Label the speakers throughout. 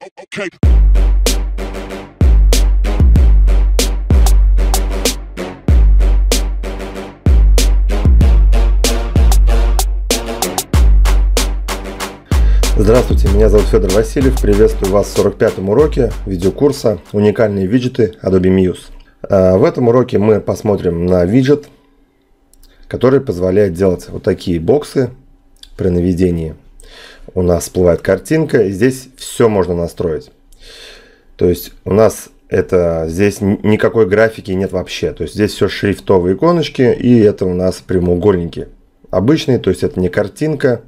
Speaker 1: Okay. Здравствуйте, меня зовут Федор Васильев, приветствую вас в 45-м уроке видеокурса «Уникальные виджеты Adobe Muse». А, в этом уроке мы посмотрим на виджет, который позволяет делать вот такие боксы при наведении у нас всплывает картинка, и здесь все можно настроить. То есть у нас это здесь никакой графики нет вообще. То есть здесь все шрифтовые иконочки, и это у нас прямоугольники обычные, то есть это не картинка.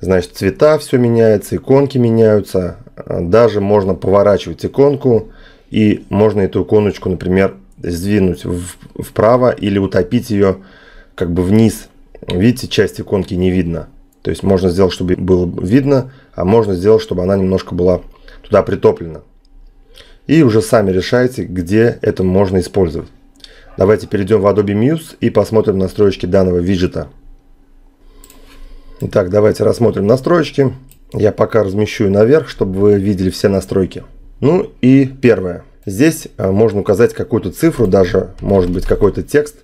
Speaker 1: Значит, цвета все меняется, иконки меняются. Даже можно поворачивать иконку, и можно эту иконочку, например, сдвинуть вправо или утопить ее как бы вниз. Видите, часть иконки не видно. То есть можно сделать, чтобы было видно, а можно сделать, чтобы она немножко была туда притоплена. И уже сами решайте, где это можно использовать. Давайте перейдем в Adobe Muse и посмотрим настройки данного виджета. Итак, давайте рассмотрим настройки. Я пока размещу наверх, чтобы вы видели все настройки. Ну и первое. Здесь э, можно указать какую-то цифру, даже может быть какой-то текст.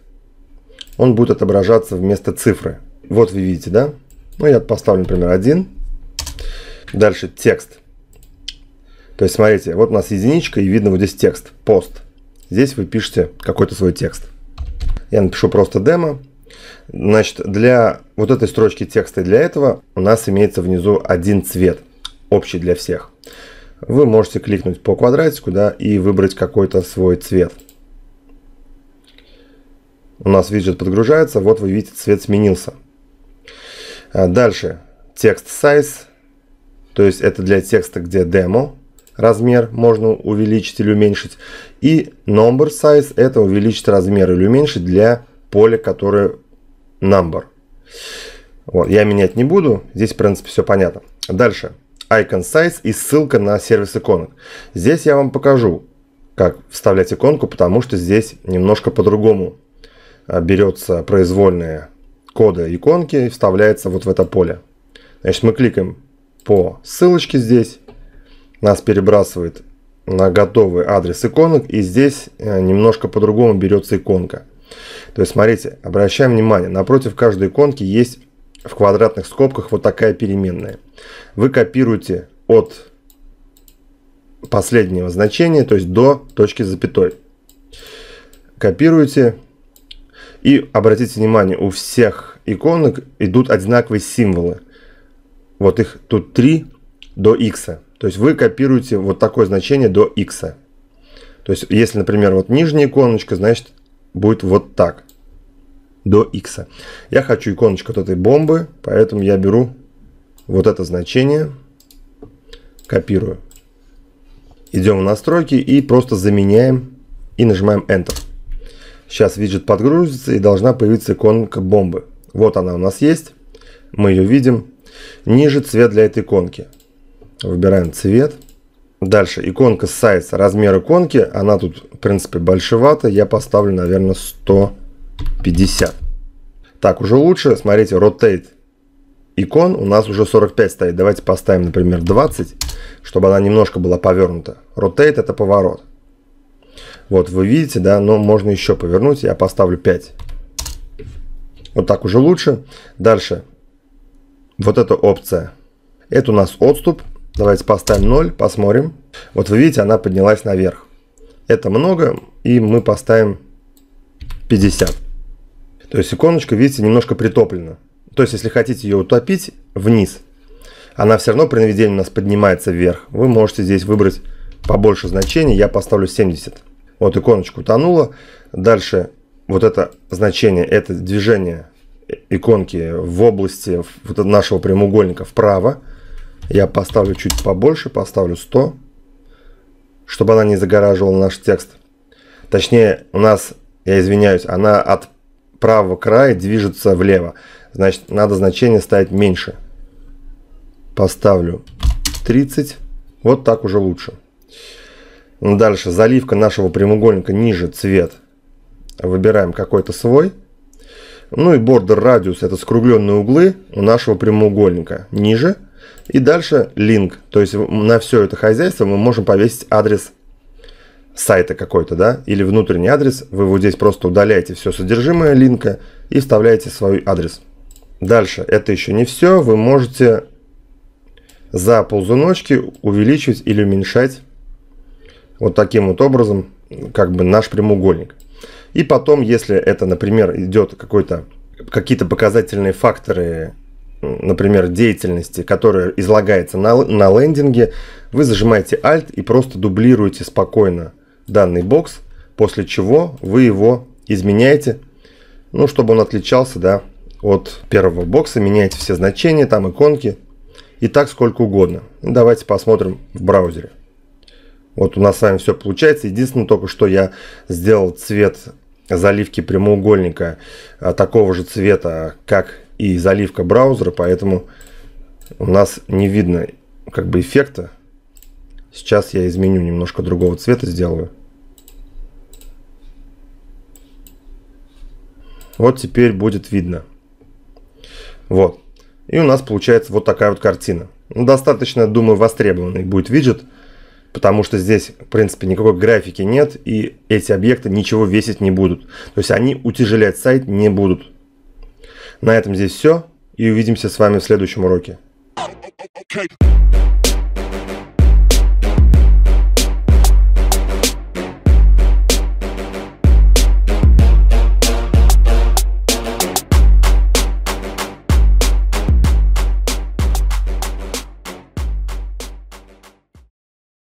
Speaker 1: Он будет отображаться вместо цифры. Вот вы видите, да? Ну, я поставлю, например, один. Дальше текст. То есть, смотрите, вот у нас единичка, и видно вот здесь текст, пост. Здесь вы пишете какой-то свой текст. Я напишу просто демо. Значит, для вот этой строчки текста и для этого у нас имеется внизу один цвет, общий для всех. Вы можете кликнуть по квадратику да, и выбрать какой-то свой цвет. У нас виджет подгружается, вот вы видите, цвет сменился. А, дальше текст size, то есть это для текста, где демо, размер можно увеличить или уменьшить. И number size, это увеличить размер или уменьшить для поля, которое number. Вот, я менять не буду, здесь в принципе все понятно. Дальше, icon size и ссылка на сервис иконок. Здесь я вам покажу, как вставлять иконку, потому что здесь немножко по-другому а, берется произвольная кода иконки вставляется вот в это поле. Значит, мы кликаем по ссылочке здесь. Нас перебрасывает на готовый адрес иконок. И здесь э, немножко по-другому берется иконка. То есть, смотрите, обращаем внимание, напротив каждой иконки есть в квадратных скобках вот такая переменная. Вы копируете от последнего значения, то есть до точки запятой. Копируете и обратите внимание, у всех иконок идут одинаковые символы. Вот их тут 3 до x. То есть вы копируете вот такое значение до x. То есть если, например, вот нижняя иконочка, значит будет вот так. До x. Я хочу иконочку от этой бомбы, поэтому я беру вот это значение, копирую. Идем в настройки и просто заменяем и нажимаем Enter. Сейчас виджет подгрузится и должна появиться иконка бомбы. Вот она у нас есть. Мы ее видим. Ниже цвет для этой иконки. Выбираем цвет. Дальше иконка size, размер иконки. Она тут, в принципе, большевата. Я поставлю, наверное, 150. Так, уже лучше. Смотрите, rotate икон у нас уже 45 стоит. Давайте поставим, например, 20, чтобы она немножко была повернута. Rotate это поворот. Вот, вы видите, да, но можно еще повернуть, я поставлю 5. Вот так уже лучше. Дальше. Вот эта опция. Это у нас отступ. Давайте поставим 0, посмотрим. Вот вы видите, она поднялась наверх. Это много, и мы поставим 50. То есть иконочка, видите, немножко притоплена. То есть, если хотите ее утопить вниз, она все равно при наведении у нас поднимается вверх. Вы можете здесь выбрать побольше значения, Я поставлю 70. Вот иконочка утонула. Дальше вот это значение, это движение иконки в области нашего прямоугольника вправо. Я поставлю чуть побольше, поставлю 100, чтобы она не загораживала наш текст. Точнее, у нас, я извиняюсь, она от правого края движется влево. Значит, надо значение ставить меньше. Поставлю 30. Вот так уже лучше. Ну, дальше заливка нашего прямоугольника ниже цвет. Выбираем какой-то свой. Ну и border радиус это скругленные углы у нашего прямоугольника ниже. И дальше link, то есть на все это хозяйство мы можем повесить адрес сайта какой-то, да, или внутренний адрес. Вы вот здесь просто удаляете все содержимое линка и вставляете свой адрес. Дальше, это еще не все, вы можете за ползуночки увеличивать или уменьшать вот таким вот образом как бы наш прямоугольник. И потом, если это, например, идет какой-то какие-то показательные факторы, например, деятельности, которая излагается на, на лендинге, вы зажимаете Alt и просто дублируете спокойно данный бокс, после чего вы его изменяете, ну, чтобы он отличался, да, от первого бокса, меняете все значения, там иконки, и так сколько угодно. Ну, давайте посмотрим в браузере. Вот у нас с вами все получается. Единственное, только что я сделал цвет заливки прямоугольника а, такого же цвета, как и заливка браузера, поэтому у нас не видно как бы эффекта. Сейчас я изменю немножко другого цвета, сделаю. Вот теперь будет видно. Вот. И у нас получается вот такая вот картина. Ну, достаточно, думаю, востребованный будет виджет потому что здесь, в принципе, никакой графики нет, и эти объекты ничего весить не будут. То есть они утяжелять сайт не будут. На этом здесь все, и увидимся с вами в следующем уроке. Okay.